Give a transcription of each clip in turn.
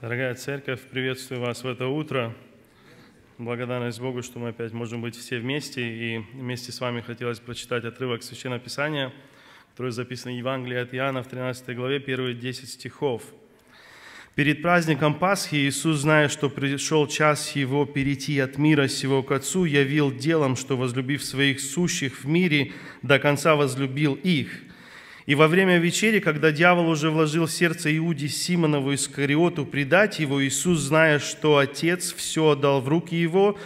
Дорогая церковь, приветствую вас в это утро. Благодарность Богу, что мы опять можем быть все вместе. И вместе с вами хотелось прочитать отрывок Священного Писания, который записан в Евангелии от Иоанна в 13 главе, первые 10 стихов. Перед праздником Пасхи Иисус, зная, что пришел час Его перейти от мира сего к Отцу, явил делом, что, возлюбив своих сущих в мире, до конца возлюбил их – и во время вечери, когда дьявол уже вложил в сердце Иуде Симонову Искариоту предать его, Иисус, зная, что Отец все отдал в руки его,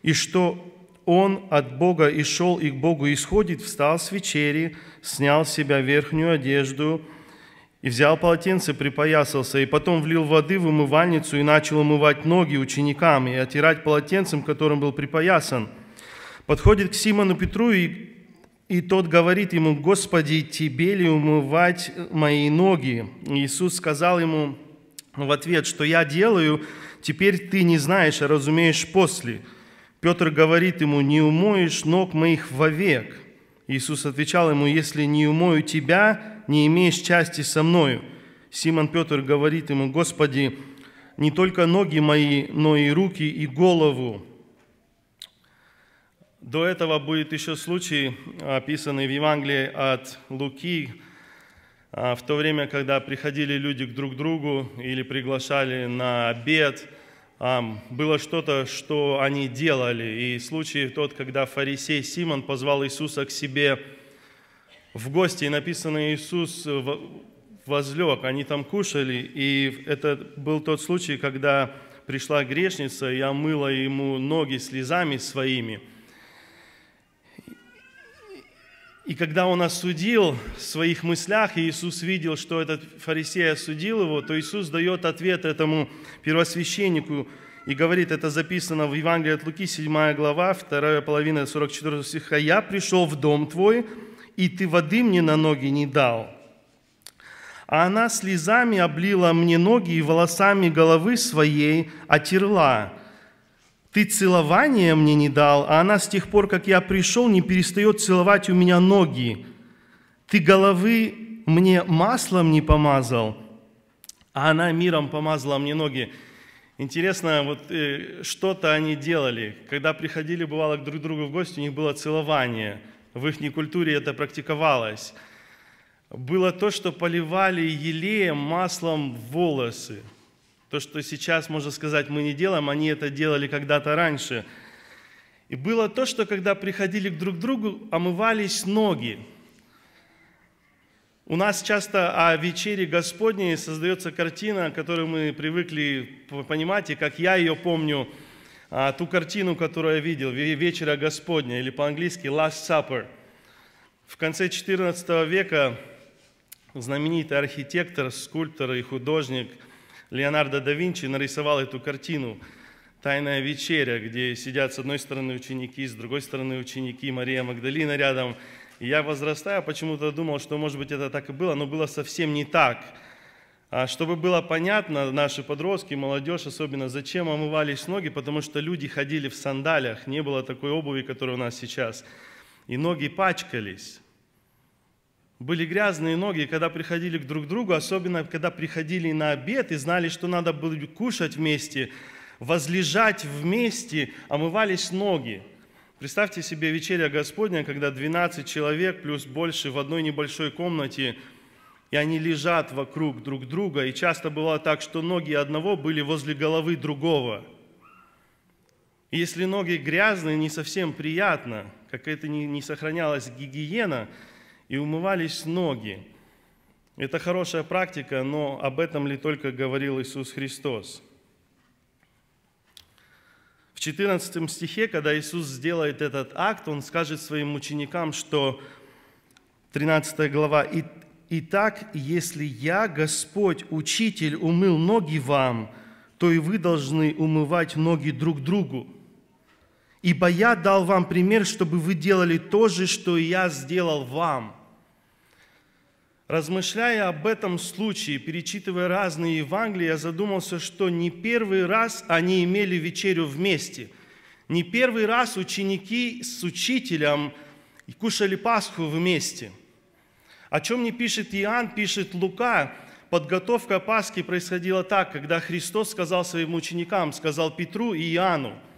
и что он от Бога и шел, и к Богу исходит, встал с вечери, снял с себя верхнюю одежду, и взял полотенце, припоясался, и потом влил воды в умывальницу и начал умывать ноги ученикам и отирать полотенцем, которым был припоясан. Подходит к Симону Петру и и тот говорит ему, «Господи, тебе ли умывать мои ноги?» Иисус сказал ему в ответ, что «Я делаю, теперь ты не знаешь, а разумеешь после». Петр говорит ему, «Не умоешь ног моих вовек». Иисус отвечал ему, «Если не умою тебя, не имеешь части со мною». Симон Петр говорит ему, «Господи, не только ноги мои, но и руки и голову». До этого будет еще случай, описанный в Евангелии от Луки, а, в то время, когда приходили люди к друг другу или приглашали на обед, а, было что-то, что они делали. И случай тот, когда фарисей Симон позвал Иисуса к себе в гости, и написано Иисус возлег, они там кушали, и это был тот случай, когда пришла грешница и омыла ему ноги слезами своими – и когда он осудил в своих мыслях, и Иисус видел, что этот фарисей осудил его, то Иисус дает ответ этому первосвященнику и говорит, это записано в Евангелии от Луки, 7 глава, 2 половина 44 стиха. «Я пришел в дом твой, и ты воды мне на ноги не дал, а она слезами облила мне ноги и волосами головы своей отерла ты целования мне не дал, а она с тех пор, как я пришел, не перестает целовать у меня ноги. Ты головы мне маслом не помазал, а она миром помазала мне ноги. Интересно, вот э, что-то они делали. Когда приходили, бывало, друг к другу в гости, у них было целование. В их культуре это практиковалось. Было то, что поливали елеем, маслом волосы – то, что сейчас, можно сказать, мы не делаем, они это делали когда-то раньше. И было то, что когда приходили друг к другу, омывались ноги. У нас часто о вечере Господней создается картина, которую мы привыкли понимать, и как я ее помню, а, ту картину, которую я видел, «Вечера Господня» или по-английски «Last Supper». В конце XIV века знаменитый архитектор, скульптор и художник – Леонардо да Винчи нарисовал эту картину «Тайная вечеря», где сидят с одной стороны ученики, с другой стороны ученики, Мария Магдалина рядом. И я, возрастая, почему-то думал, что, может быть, это так и было, но было совсем не так. А чтобы было понятно, наши подростки, молодежь особенно, зачем омывались ноги, потому что люди ходили в сандалях, не было такой обуви, которая у нас сейчас, и ноги пачкались были грязные ноги, и когда приходили к друг другу, особенно когда приходили на обед и знали, что надо было кушать вместе, возлежать вместе, омывались ноги. Представьте себе вечеря Господня, когда 12 человек плюс больше в одной небольшой комнате, и они лежат вокруг друг друга. И часто было так, что ноги одного были возле головы другого. И если ноги грязные, не совсем приятно, как это не, не сохранялась гигиена – и умывались ноги. Это хорошая практика, но об этом ли только говорил Иисус Христос? В 14 стихе, когда Иисус сделает этот акт, Он скажет своим ученикам, что 13 глава, «Итак, если я, Господь, Учитель, умыл ноги вам, то и вы должны умывать ноги друг другу». Ибо я дал вам пример, чтобы вы делали то же, что и я сделал вам. Размышляя об этом случае, перечитывая разные Евангелия, я задумался, что не первый раз они имели вечерю вместе. Не первый раз ученики с учителем кушали Пасху вместе. О чем не пишет Иоанн, пишет Лука. Подготовка Пасхи происходила так, когда Христос сказал своим ученикам, сказал Петру и Иоанну –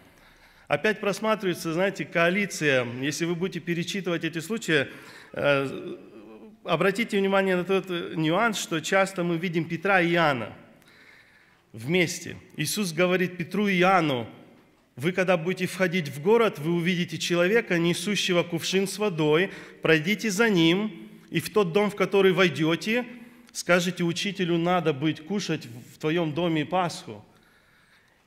Опять просматривается, знаете, коалиция. Если вы будете перечитывать эти случаи, э, обратите внимание на тот нюанс, что часто мы видим Петра и Иоанна вместе. Иисус говорит Петру и Иоанну, вы когда будете входить в город, вы увидите человека, несущего кувшин с водой, пройдите за ним, и в тот дом, в который войдете, скажите учителю, надо быть кушать в твоем доме Пасху.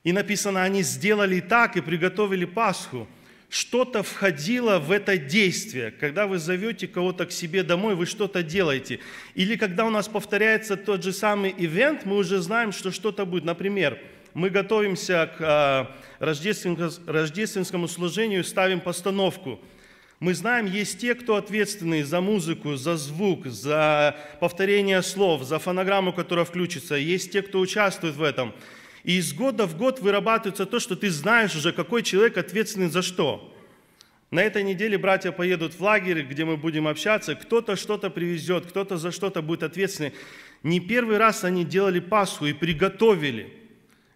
И написано, они сделали так и приготовили Пасху. Что-то входило в это действие. Когда вы зовете кого-то к себе домой, вы что-то делаете. Или когда у нас повторяется тот же самый ивент, мы уже знаем, что что-то будет. Например, мы готовимся к а, рождественскому служению, ставим постановку. Мы знаем, есть те, кто ответственный за музыку, за звук, за повторение слов, за фонограмму, которая включится. Есть те, кто участвует в этом. И из года в год вырабатывается то, что ты знаешь уже, какой человек ответственный за что. На этой неделе братья поедут в лагерь, где мы будем общаться. Кто-то что-то привезет, кто-то за что-то будет ответственный. Не первый раз они делали Пасху и приготовили.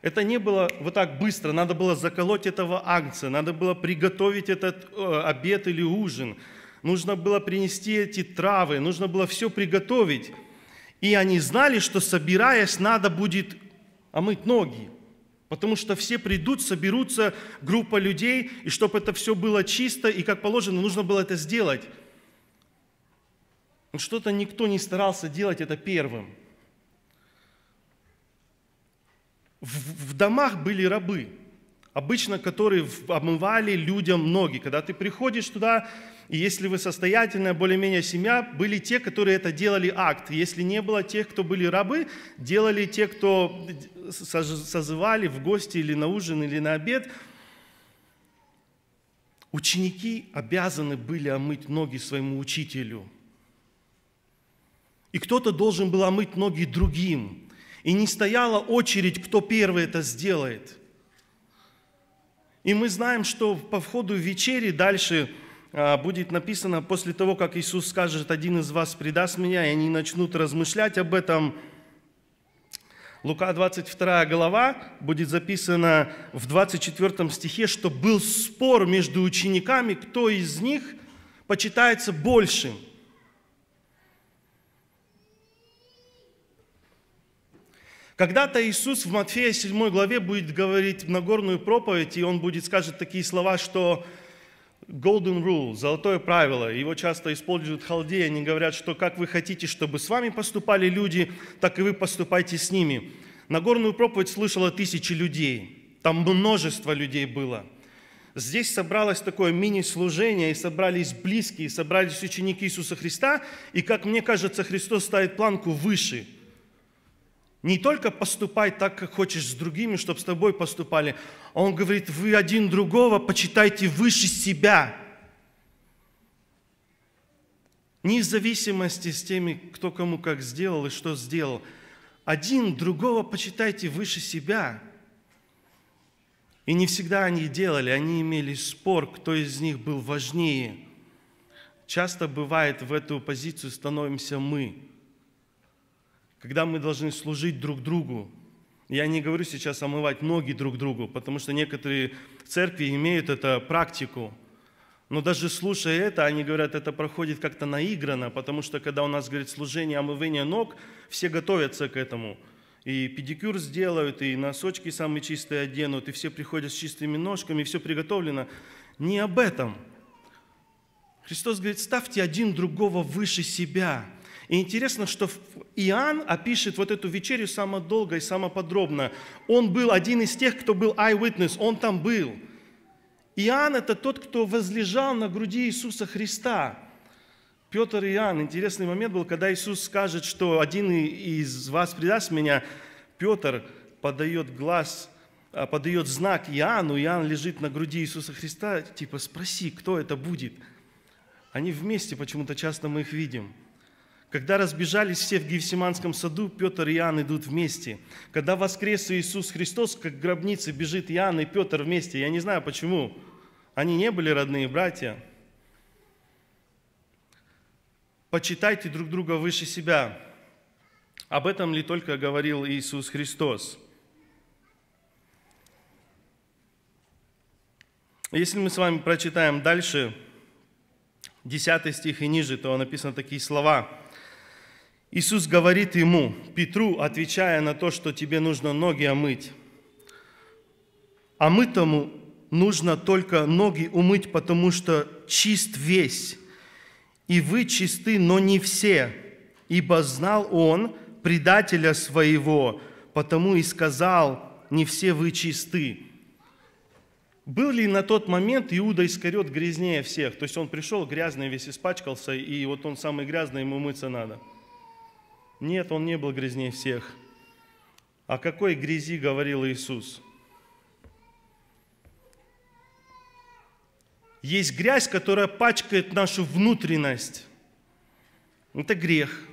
Это не было вот так быстро. Надо было заколоть этого агнца, надо было приготовить этот э, обед или ужин. Нужно было принести эти травы, нужно было все приготовить. И они знали, что собираясь, надо будет а мыть ноги. Потому что все придут, соберутся группа людей, и чтобы это все было чисто и как положено, нужно было это сделать. Но что-то никто не старался делать это первым. В, в домах были рабы, обычно которые обмывали людям ноги. Когда ты приходишь туда, и если вы состоятельная, более-менее семья, были те, которые это делали акт. Если не было тех, кто были рабы, делали те, кто созывали в гости или на ужин, или на обед. Ученики обязаны были омыть ноги своему учителю. И кто-то должен был омыть ноги другим. И не стояла очередь, кто первый это сделает. И мы знаем, что по входу в вечери дальше а, будет написано, после того, как Иисус скажет, один из вас предаст меня, и они начнут размышлять об этом, Лука 22 глава будет записано в 24 стихе, что был спор между учениками, кто из них почитается большим. Когда-то Иисус в Матфея 7 главе будет говорить в Нагорную проповедь, и Он будет сказать такие слова, что golden rule, золотое правило, его часто используют халдеи, они говорят, что как вы хотите, чтобы с вами поступали люди, так и вы поступайте с ними. Нагорную проповедь слышала тысячи людей, там множество людей было. Здесь собралось такое мини-служение, и собрались близкие, и собрались ученики Иисуса Христа, и, как мне кажется, Христос ставит планку выше – не только поступай так, как хочешь с другими, чтобы с тобой поступали. А он говорит, вы один другого почитайте выше себя. Не в зависимости с теми, кто кому как сделал и что сделал. Один другого почитайте выше себя. И не всегда они делали, они имели спор, кто из них был важнее. Часто бывает в эту позицию становимся мы – когда мы должны служить друг другу. Я не говорю сейчас омывать ноги друг другу, потому что некоторые церкви имеют эту практику. Но даже слушая это, они говорят, это проходит как-то наигранно, потому что когда у нас, говорит, служение омывания ног, все готовятся к этому. И педикюр сделают, и носочки самые чистые оденут, и все приходят с чистыми ножками, и все приготовлено. Не об этом. Христос говорит, ставьте один другого выше себя – и интересно, что Иоанн опишет вот эту вечерю само долго и само подробно. Он был один из тех, кто был eyewitness, он там был. Иоанн – это тот, кто возлежал на груди Иисуса Христа. Петр и Иоанн. Интересный момент был, когда Иисус скажет, что один из вас предаст меня. Петр подает глаз, а, подает знак Иоанну. Иоанн лежит на груди Иисуса Христа. Типа, спроси, кто это будет. Они вместе почему-то часто мы их видим – когда разбежались все в Гефсиманском саду, Петр и Иоанн идут вместе. Когда воскрес Иисус Христос, как в гробнице бежит Иоанн и Петр вместе. Я не знаю почему. Они не были родные братья. Почитайте друг друга выше себя. Об этом ли только говорил Иисус Христос? Если мы с вами прочитаем дальше, 10 стих и ниже, то написано такие слова – Иисус говорит ему, Петру, отвечая на то, что тебе нужно ноги омыть. А мы тому нужно только ноги умыть, потому что чист весь. И вы чисты, но не все. Ибо знал он предателя своего, потому и сказал, не все вы чисты. Был ли на тот момент Иуда Искарет грязнее всех? То есть он пришел грязный, весь испачкался, и вот он самый грязный, ему мыться надо – нет, он не был грязнее всех. О какой грязи говорил Иисус? Есть грязь, которая пачкает нашу внутренность. Это грех.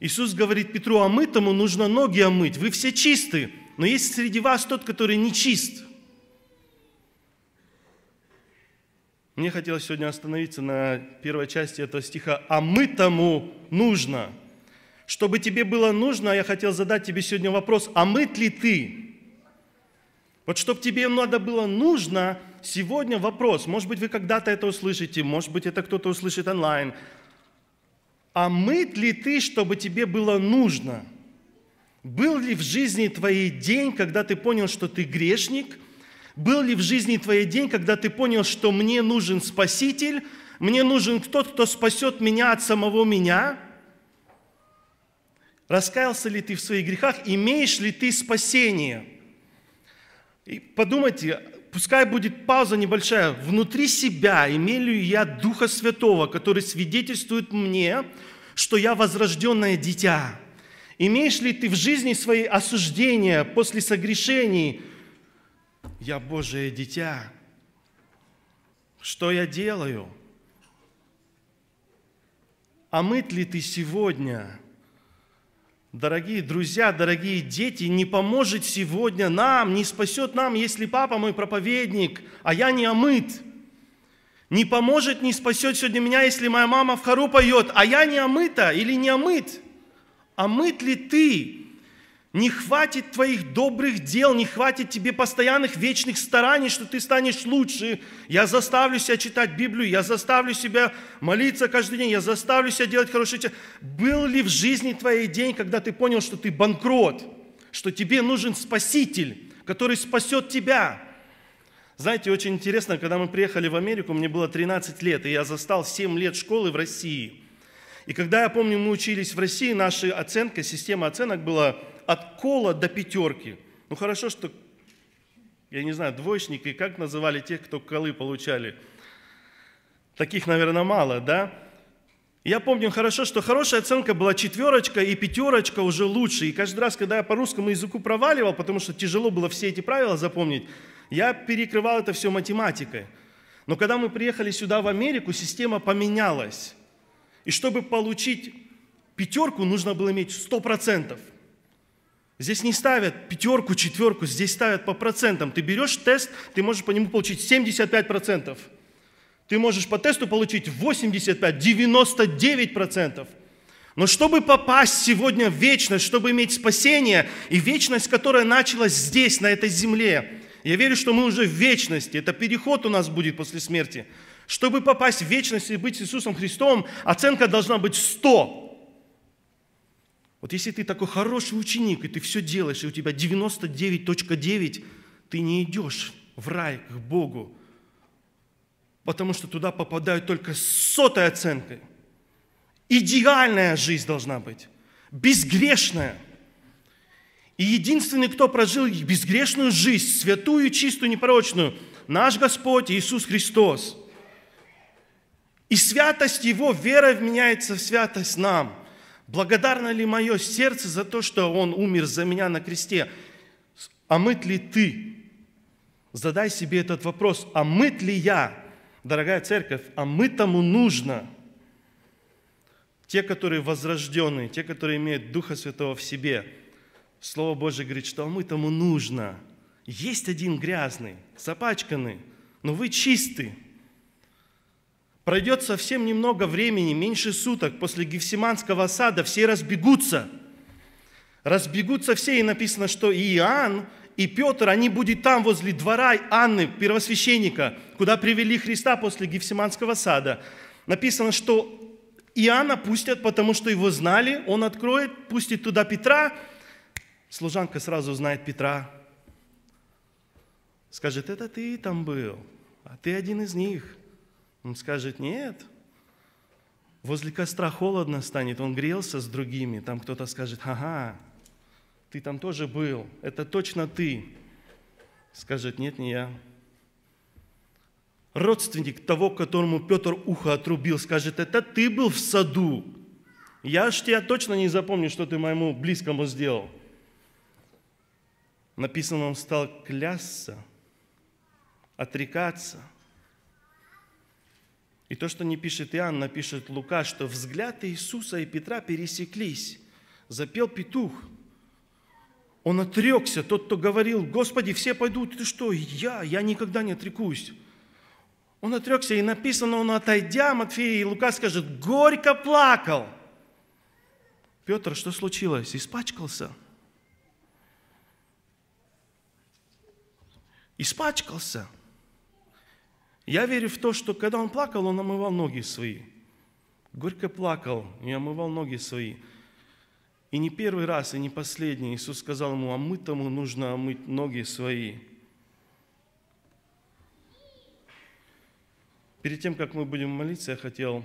Иисус говорит Петру, а мы тому нужно ноги омыть. Вы все чисты, но есть среди вас тот, который нечист. чист – Мне хотелось сегодня остановиться на первой части этого стиха. «А мы тому нужно». Чтобы тебе было нужно, я хотел задать тебе сегодня вопрос, а мыт ли ты? Вот чтобы тебе надо было нужно, сегодня вопрос, может быть, вы когда-то это услышите, может быть, это кто-то услышит онлайн. А мыт ли ты, чтобы тебе было нужно? Был ли в жизни твоей день, когда ты понял, что ты грешник – был ли в жизни твоей день, когда ты понял, что мне нужен Спаситель, мне нужен кто-то, кто спасет меня от самого меня? Раскаялся ли ты в своих грехах? Имеешь ли ты спасение? И подумайте, пускай будет пауза небольшая. Внутри себя имею ли я Духа Святого, который свидетельствует мне, что я возрожденное дитя? Имеешь ли ты в жизни свои осуждения после согрешений, я Божие дитя. Что я делаю? А мыт ли ты сегодня? Дорогие друзья, дорогие дети, не поможет сегодня нам, не спасет нам, если папа мой проповедник, а я не омыт. Не поможет, не спасет сегодня меня, если моя мама в хору поет, а я не омыта или не омыт. Омыт ли ты? Не хватит твоих добрых дел, не хватит тебе постоянных вечных стараний, что ты станешь лучше. Я заставлю себя читать Библию, я заставлю себя молиться каждый день, я заставлю себя делать хорошие дела. Был ли в жизни твоей день, когда ты понял, что ты банкрот, что тебе нужен спаситель, который спасет тебя? Знаете, очень интересно, когда мы приехали в Америку, мне было 13 лет, и я застал 7 лет школы в России. И когда, я помню, мы учились в России, наша оценка, система оценок была от кола до пятерки. Ну хорошо, что, я не знаю, двоечники, как называли тех, кто колы получали? Таких, наверное, мало, да? Я помню хорошо, что хорошая оценка была четверочка и пятерочка уже лучше. И каждый раз, когда я по русскому языку проваливал, потому что тяжело было все эти правила запомнить, я перекрывал это все математикой. Но когда мы приехали сюда, в Америку, система поменялась. И чтобы получить пятерку, нужно было иметь 100%. Здесь не ставят пятерку, четверку, здесь ставят по процентам. Ты берешь тест, ты можешь по нему получить 75%. Ты можешь по тесту получить 85, 99%. Но чтобы попасть сегодня в вечность, чтобы иметь спасение, и вечность, которая началась здесь, на этой земле, я верю, что мы уже в вечности, это переход у нас будет после смерти. Чтобы попасть в вечность и быть с Иисусом Христом, оценка должна быть 100. Вот если ты такой хороший ученик, и ты все делаешь, и у тебя 99.9, ты не идешь в рай к Богу, потому что туда попадают только с сотой оценкой. Идеальная жизнь должна быть, безгрешная. И единственный, кто прожил безгрешную жизнь, святую, чистую, непорочную, наш Господь Иисус Христос. И святость Его, вера вменяется в святость нам – Благодарно ли мое сердце за то, что Он умер за меня на кресте? А мыт ли ты? Задай себе этот вопрос. А мыт ли я? Дорогая церковь, а мы тому нужно. Те, которые возрожденные, те, которые имеют Духа Святого в себе. Слово Божье говорит, что а мы тому нужно. Есть один грязный, запачканный, но вы чистый. Пройдет совсем немного времени, меньше суток после Гефсиманского сада, все разбегутся. Разбегутся все, и написано, что и Иоанн, и Петр, они будут там, возле двора Анны, первосвященника, куда привели Христа после Гефсиманского сада. Написано, что Иоанна пустят, потому что его знали, он откроет, пустит туда Петра. Служанка сразу знает Петра. Скажет, это ты там был, а ты один из них – он скажет, нет, возле костра холодно станет, он грелся с другими. Там кто-то скажет, ага, ты там тоже был, это точно ты. Скажет, нет, не я. Родственник того, которому Петр ухо отрубил, скажет, это ты был в саду. Я ж тебя точно не запомню, что ты моему близкому сделал. Написано, он стал клясться, отрекаться – и то, что не пишет Иоанн, пишет Лука, что взгляды Иисуса и Петра пересеклись. Запел петух. Он отрекся, тот, кто говорил, «Господи, все пойдут, ты что, я, я никогда не отрекусь». Он отрекся, и написано, он, отойдя, Матфея и Лука скажет, «Горько плакал». Петр, что случилось? Испачкался. Испачкался. Я верю в то, что когда он плакал, он омывал ноги свои. Горько плакал и омывал ноги свои. И не первый раз, и не последний Иисус сказал ему, а мы тому нужно омыть ноги свои. Перед тем, как мы будем молиться, я хотел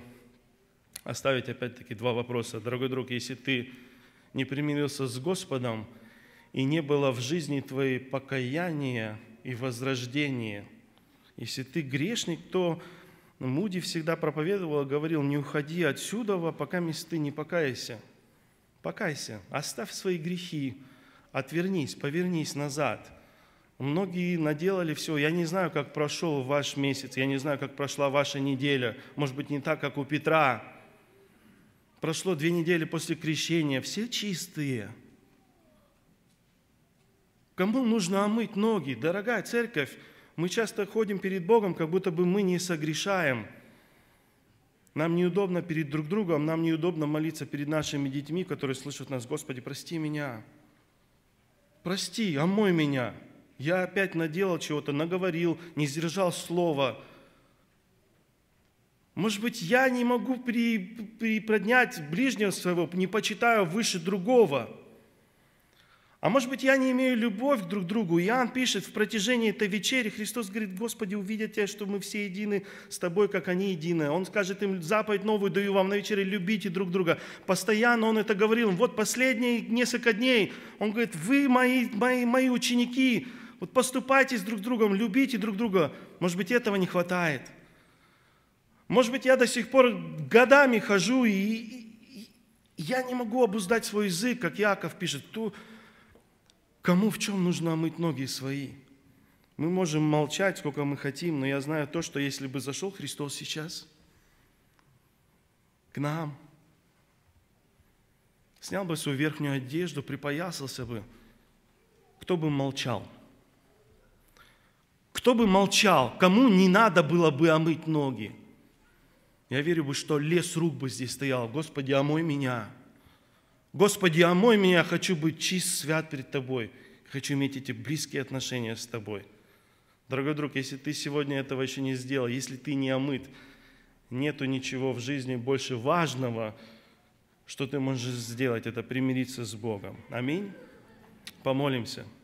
оставить опять-таки два вопроса. Дорогой друг, если ты не примирился с Господом, и не было в жизни твоей покаяния и возрождения – если ты грешник, то Муди всегда проповедовал, говорил, не уходи отсюда, пока ты не покаешься. Покайся, оставь свои грехи, отвернись, повернись назад. Многие наделали все. Я не знаю, как прошел ваш месяц, я не знаю, как прошла ваша неделя. Может быть, не так, как у Петра. Прошло две недели после крещения, все чистые. Кому нужно омыть ноги? Дорогая церковь, мы часто ходим перед Богом, как будто бы мы не согрешаем. Нам неудобно перед друг другом, нам неудобно молиться перед нашими детьми, которые слышат нас, Господи, прости меня, прости, омой меня. Я опять наделал чего-то, наговорил, не сдержал слова. Может быть, я не могу при, приподнять ближнего своего, не почитаю выше другого – а может быть, я не имею любовь друг к другу. Иоанн пишет, в протяжении этой вечери Христос говорит, Господи, увидят Тебя, что мы все едины с Тобой, как они едины. Он скажет им, заповедь новую даю вам на вечере, любите друг друга. Постоянно он это говорил. Вот последние несколько дней он говорит, вы мои, мои, мои ученики, вот поступайте с друг другом, любите друг друга. Может быть, этого не хватает. Может быть, я до сих пор годами хожу, и, и, и я не могу обуздать свой язык, как Яков пишет. Кто, Кому в чем нужно омыть ноги свои? Мы можем молчать, сколько мы хотим, но я знаю то, что если бы зашел Христос сейчас к нам, снял бы свою верхнюю одежду, припоясался бы, кто бы молчал? Кто бы молчал? Кому не надо было бы омыть ноги? Я верю бы, что лес рук бы здесь стоял. Господи, омой меня. Господи, омой меня, хочу быть чист, свят перед Тобой. Хочу иметь эти близкие отношения с Тобой. Дорогой друг, если ты сегодня этого еще не сделал, если ты не омыт, нету ничего в жизни больше важного, что ты можешь сделать, это примириться с Богом. Аминь. Помолимся.